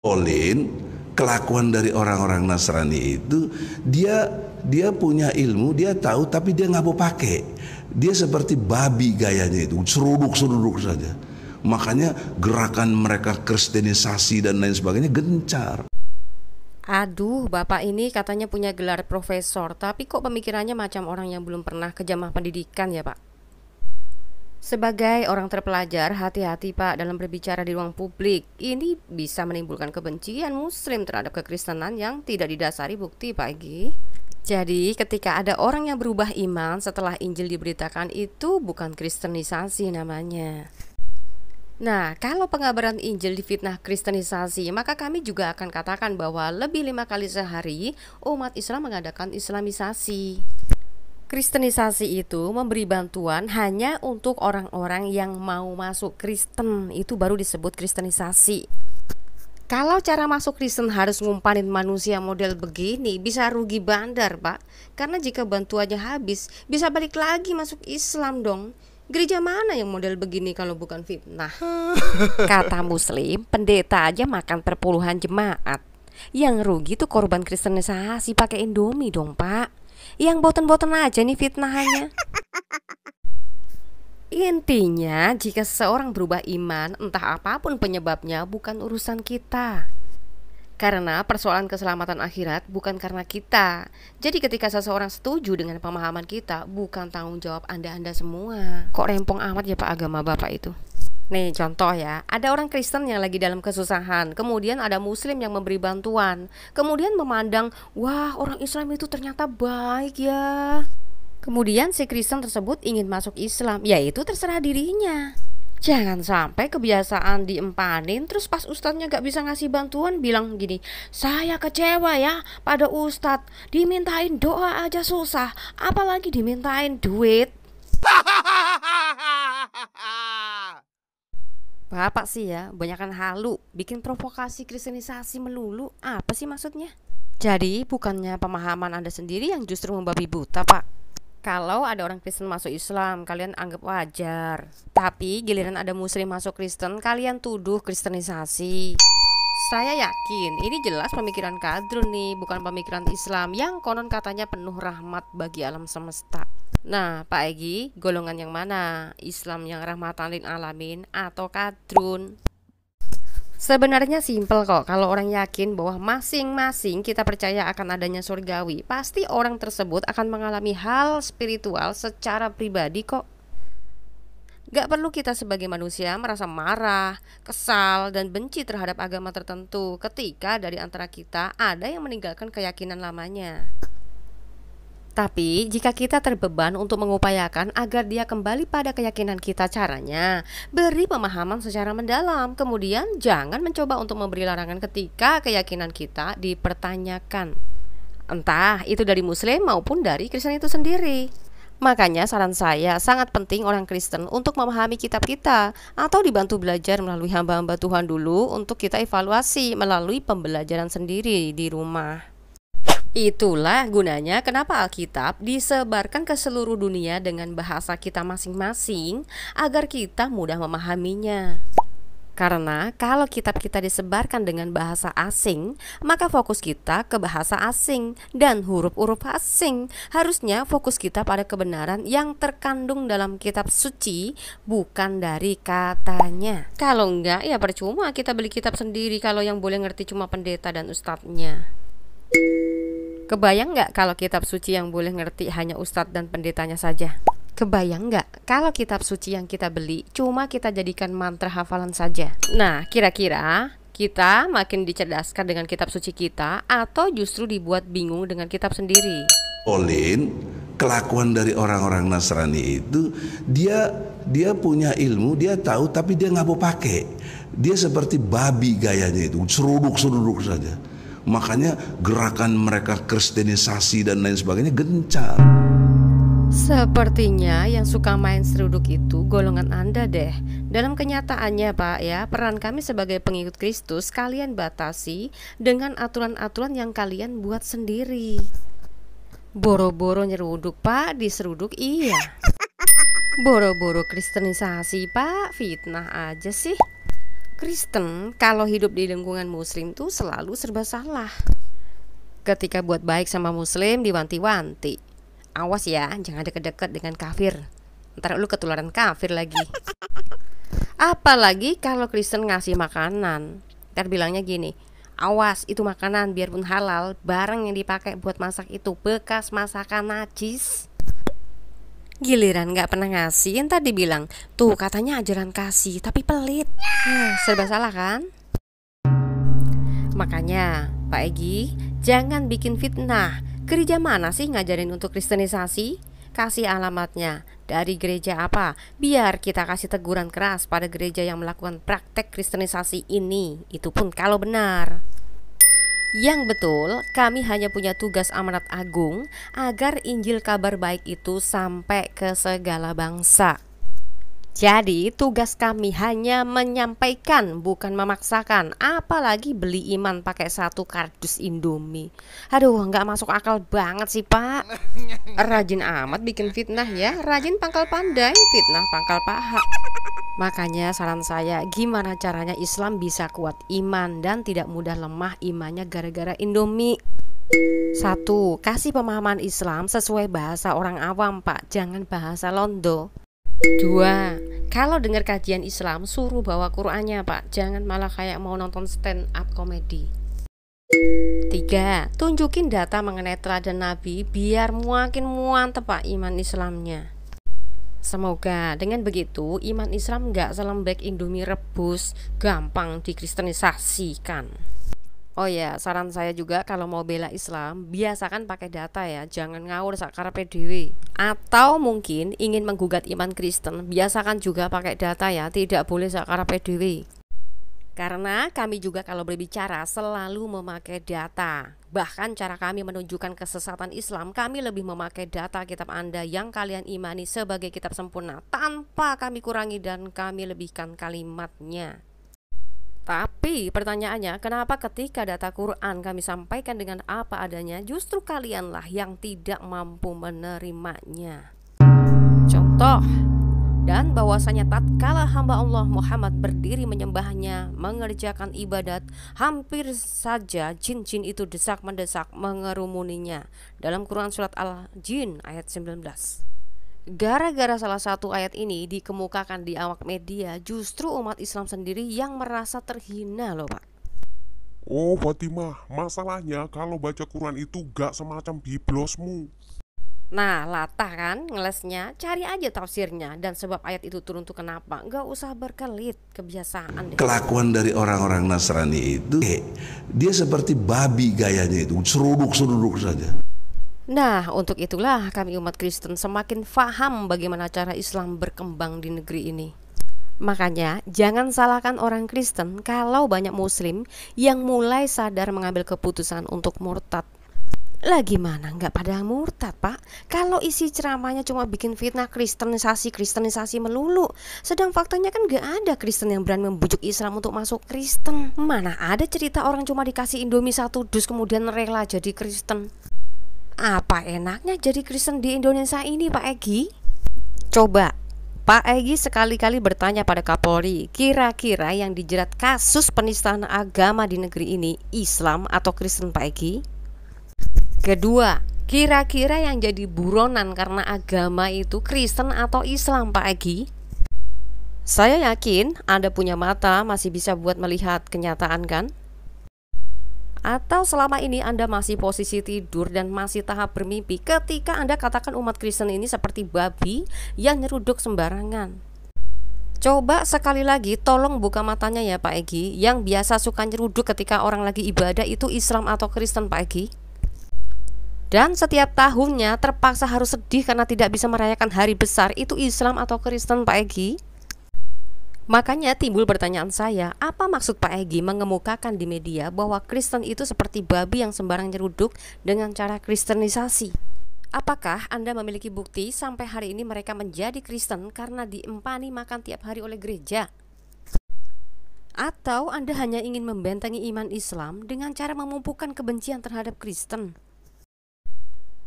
Olin kelakuan dari orang-orang Nasrani itu dia dia punya ilmu dia tahu tapi dia nggak mau pakai dia seperti babi gayanya itu seruduk seruduk saja makanya gerakan mereka kristenisasi dan lain sebagainya gencar Aduh, bapak ini katanya punya gelar profesor, tapi kok pemikirannya macam orang yang belum pernah ke jamah pendidikan ya, Pak? Sebagai orang terpelajar, hati-hati Pak dalam berbicara di ruang publik. Ini bisa menimbulkan kebencian muslim terhadap kekristenan yang tidak didasari bukti, Pak Egi. Jadi, ketika ada orang yang berubah iman setelah Injil diberitakan itu bukan kristenisasi namanya. Nah, kalau pengabaran Injil difitnah kristenisasi, maka kami juga akan katakan bahwa lebih lima kali sehari umat Islam mengadakan islamisasi. Kristenisasi itu memberi bantuan hanya untuk orang-orang yang mau masuk Kristen, itu baru disebut kristenisasi. Kalau cara masuk Kristen harus ngumpanin manusia model begini, bisa rugi bandar, Pak. Karena jika bantuannya habis, bisa balik lagi masuk Islam dong. Gereja mana yang model begini kalau bukan fitnah? Kata muslim, pendeta aja makan perpuluhan jemaat. Yang rugi tuh korban kristenisasi pakai Indomie dong, Pak yang boten-boten aja nih fitnahnya. Intinya, jika seseorang berubah iman, entah apapun penyebabnya, bukan urusan kita. Karena persoalan keselamatan akhirat bukan karena kita. Jadi ketika seseorang setuju dengan pemahaman kita, bukan tanggung jawab Anda-Anda semua. Kok rempong amat ya Pak agama Bapak itu? Nih contoh ya, ada orang Kristen yang lagi dalam kesusahan, kemudian ada Muslim yang memberi bantuan, kemudian memandang, wah orang Islam itu ternyata baik ya. Kemudian si Kristen tersebut ingin masuk Islam, yaitu terserah dirinya. Jangan sampai kebiasaan diempanin terus pas ustadznya gak bisa ngasih bantuan bilang gini Saya kecewa ya pada ustadz dimintain doa aja susah apalagi dimintain duit Bapak sih ya, banyakkan halu, bikin provokasi kristenisasi melulu. Apa sih maksudnya? Jadi, bukannya pemahaman Anda sendiri yang justru membabi buta, Pak. Kalau ada orang Kristen masuk Islam, kalian anggap wajar. Tapi giliran ada muslim masuk Kristen, kalian tuduh kristenisasi. Saya yakin ini jelas pemikiran kadrun nih, bukan pemikiran Islam yang konon katanya penuh rahmat bagi alam semesta. Nah, Pak Egi, golongan yang mana? Islam yang rahmatan lil alamin atau kadrun? Sebenarnya simpel kok kalau orang yakin bahwa masing-masing kita percaya akan adanya surgawi, pasti orang tersebut akan mengalami hal spiritual secara pribadi kok. Gak perlu kita sebagai manusia merasa marah, kesal, dan benci terhadap agama tertentu ketika dari antara kita ada yang meninggalkan keyakinan lamanya. Tapi, jika kita terbeban untuk mengupayakan agar dia kembali pada keyakinan kita caranya, beri pemahaman secara mendalam. Kemudian, jangan mencoba untuk memberi larangan ketika keyakinan kita dipertanyakan. Entah itu dari muslim maupun dari Kristen itu sendiri. Makanya saran saya sangat penting orang Kristen untuk memahami kitab kita atau dibantu belajar melalui hamba-hamba Tuhan dulu untuk kita evaluasi melalui pembelajaran sendiri di rumah. Itulah gunanya kenapa Alkitab disebarkan ke seluruh dunia dengan bahasa kita masing-masing agar kita mudah memahaminya. Karena kalau kitab kita disebarkan dengan bahasa asing, maka fokus kita ke bahasa asing dan huruf-huruf asing. Harusnya fokus kita pada kebenaran yang terkandung dalam kitab suci, bukan dari katanya. Kalau enggak, ya percuma kita beli kitab sendiri kalau yang boleh ngerti cuma pendeta dan ustadznya. Kebayang nggak kalau kitab suci yang boleh ngerti hanya ustadz dan pendetanya saja? Kebayang nggak kalau kitab suci yang kita beli cuma kita jadikan mantra hafalan saja? Nah, kira-kira kita makin dicerdaskan dengan kitab suci kita atau justru dibuat bingung dengan kitab sendiri? Olin, kelakuan dari orang-orang Nasrani itu dia dia punya ilmu, dia tahu tapi dia nggak mau pakai. Dia seperti babi gayanya itu, seruduk-seruduk saja Makanya gerakan mereka kristenisasi dan lain sebagainya gencar. Sepertinya yang suka main seruduk itu golongan Anda deh. Dalam kenyataannya, Pak, ya, peran kami sebagai pengikut Kristus kalian batasi dengan aturan-aturan yang kalian buat sendiri. Boro-boro nyeruduk, Pak, diseruduk iya. Boro-boro kristenisasi, Pak, fitnah aja sih. Kristen kalau hidup di lingkungan muslim tuh selalu serba salah. Ketika buat baik sama muslim diwanti-wanti. Awas ya, jangan deket-deket dengan kafir. Ntar lu ketularan kafir lagi. Apalagi kalau Kristen ngasih makanan. Ntar bilangnya gini, awas itu makanan biarpun halal, barang yang dipakai buat masak itu bekas masakan najis. Giliran gak pernah ngasih, tadi bilang, tuh katanya ajaran kasih, tapi pelit. Hmm, serba salah kan? Makanya, Pak Egi, jangan bikin fitnah. Gereja mana sih ngajarin untuk kristenisasi? Kasih alamatnya. Dari gereja apa? Biar kita kasih teguran keras pada gereja yang melakukan praktek kristenisasi ini. Itu pun kalau benar. Yang betul, kami hanya punya tugas amanat agung agar Injil kabar baik itu sampai ke segala bangsa. Jadi, tugas kami hanya menyampaikan, bukan memaksakan. Apalagi beli iman pakai satu kardus Indomie. Aduh, nggak masuk akal banget sih, Pak. Rajin amat bikin fitnah ya. Rajin pangkal pandai, fitnah pangkal paha. Makanya saran saya gimana caranya Islam bisa kuat iman dan tidak mudah lemah imannya gara-gara Indomie. satu, Kasih pemahaman Islam sesuai bahasa orang awam, Pak. Jangan bahasa londo. Dua, Kalau dengar kajian Islam, suruh bawa Qur'annya, Pak. Jangan malah kayak mau nonton stand up komedi. Tiga, Tunjukin data mengenai teladan Nabi biar makin muantep Pak iman Islamnya. Semoga dengan begitu iman Islam nggak selembek Indomie rebus gampang dikristenisasikan. Oh ya, saran saya juga kalau mau bela Islam, biasakan pakai data ya, jangan ngawur sakar PDW. Atau mungkin ingin menggugat iman Kristen, biasakan juga pakai data ya, tidak boleh sakar PDW. Karena kami juga kalau berbicara selalu memakai data. Bahkan cara kami menunjukkan kesesatan Islam, kami lebih memakai data kitab Anda yang kalian imani sebagai kitab sempurna tanpa kami kurangi dan kami lebihkan kalimatnya. Tapi pertanyaannya, kenapa ketika data Quran kami sampaikan dengan apa adanya, justru kalianlah yang tidak mampu menerimanya? Contoh, dan bahwasanya tatkala hamba Allah Muhammad berdiri menyembahnya, mengerjakan ibadat, hampir saja jin-jin itu desak-mendesak mengerumuninya. Dalam Quran surat Al-Jin ayat 19. Gara-gara salah satu ayat ini dikemukakan di awak media, justru umat Islam sendiri yang merasa terhina loh, Pak. Oh Fatimah, masalahnya kalau baca Quran itu gak semacam biblosmu Nah, latah kan ngelesnya, cari aja tafsirnya dan sebab ayat itu turun tuh kenapa? Enggak usah berkelit, kebiasaan deh. Kelakuan dari orang-orang Nasrani itu, eh, dia seperti babi gayanya itu, seruduk-seruduk saja. Nah, untuk itulah kami umat Kristen semakin faham bagaimana cara Islam berkembang di negeri ini. Makanya, jangan salahkan orang Kristen kalau banyak Muslim yang mulai sadar mengambil keputusan untuk murtad lah gimana Enggak pada murtad pak kalau isi ceramahnya cuma bikin fitnah kristenisasi kristenisasi melulu sedang faktanya kan nggak ada Kristen yang berani membujuk Islam untuk masuk Kristen mana ada cerita orang cuma dikasih Indomie satu dus kemudian rela jadi Kristen apa enaknya jadi Kristen di Indonesia ini Pak Egi coba Pak Egi sekali-kali bertanya pada Kapolri, kira-kira yang dijerat kasus penistaan agama di negeri ini Islam atau Kristen Pak Egi? Kedua, kira-kira yang jadi buronan karena agama itu Kristen atau Islam Pak Egi? Saya yakin Anda punya mata masih bisa buat melihat kenyataan kan? Atau selama ini Anda masih posisi tidur dan masih tahap bermimpi ketika Anda katakan umat Kristen ini seperti babi yang nyeruduk sembarangan. Coba sekali lagi tolong buka matanya ya Pak Egi Yang biasa suka nyeruduk ketika orang lagi ibadah itu Islam atau Kristen Pak Egi dan setiap tahunnya terpaksa harus sedih karena tidak bisa merayakan hari besar itu Islam atau Kristen Pak Egi? Makanya timbul pertanyaan saya, apa maksud Pak Egi mengemukakan di media bahwa Kristen itu seperti babi yang sembarang nyeruduk dengan cara kristenisasi? Apakah Anda memiliki bukti sampai hari ini mereka menjadi Kristen karena diempani makan tiap hari oleh gereja? Atau Anda hanya ingin membentengi iman Islam dengan cara memumpukan kebencian terhadap Kristen?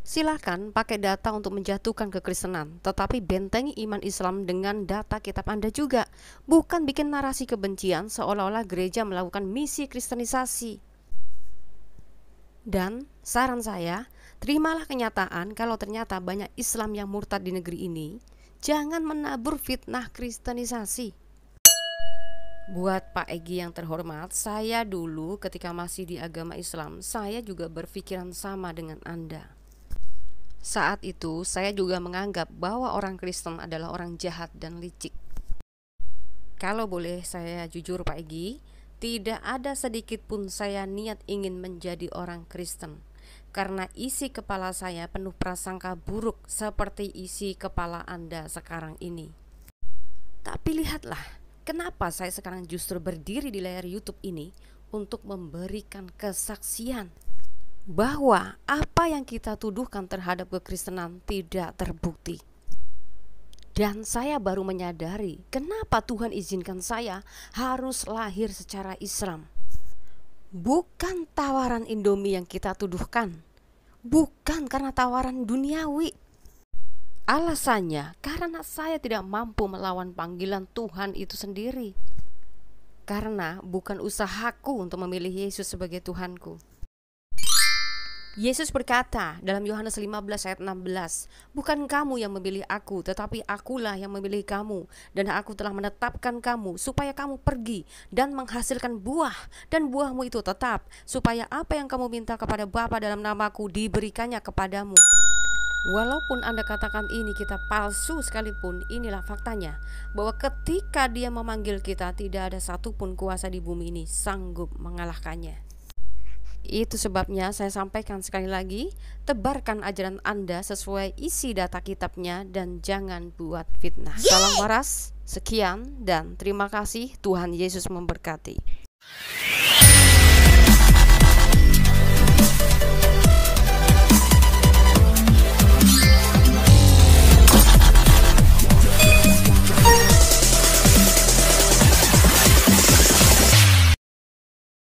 Silahkan pakai data untuk menjatuhkan kekristenan, tetapi bentengi iman Islam dengan data kitab Anda juga. Bukan bikin narasi kebencian seolah-olah gereja melakukan misi kristenisasi. Dan saran saya, terimalah kenyataan kalau ternyata banyak Islam yang murtad di negeri ini. Jangan menabur fitnah kristenisasi. Buat Pak Egi yang terhormat, saya dulu ketika masih di agama Islam, saya juga berpikiran sama dengan Anda. Saat itu, saya juga menganggap bahwa orang Kristen adalah orang jahat dan licik. Kalau boleh saya jujur Pak Egi, tidak ada sedikit pun saya niat ingin menjadi orang Kristen karena isi kepala saya penuh prasangka buruk seperti isi kepala Anda sekarang ini. Tapi lihatlah, kenapa saya sekarang justru berdiri di layar YouTube ini untuk memberikan kesaksian bahwa apa yang kita tuduhkan terhadap kekristenan tidak terbukti. Dan saya baru menyadari kenapa Tuhan izinkan saya harus lahir secara Islam. Bukan tawaran Indomie yang kita tuduhkan, bukan karena tawaran duniawi. Alasannya karena saya tidak mampu melawan panggilan Tuhan itu sendiri. Karena bukan usahaku untuk memilih Yesus sebagai Tuhanku. Yesus berkata dalam Yohanes 15 ayat 16, "Bukan kamu yang memilih aku, tetapi akulah yang memilih kamu, dan aku telah menetapkan kamu supaya kamu pergi dan menghasilkan buah dan buahmu itu tetap, supaya apa yang kamu minta kepada Bapa dalam namaku diberikannya kepadamu." Walaupun Anda katakan ini kita palsu sekalipun, inilah faktanya bahwa ketika Dia memanggil kita, tidak ada satupun kuasa di bumi ini sanggup mengalahkannya. Itu sebabnya saya sampaikan sekali lagi, tebarkan ajaran Anda sesuai isi data kitabnya dan jangan buat fitnah. Yeay! Salam waras, sekian dan terima kasih Tuhan Yesus memberkati.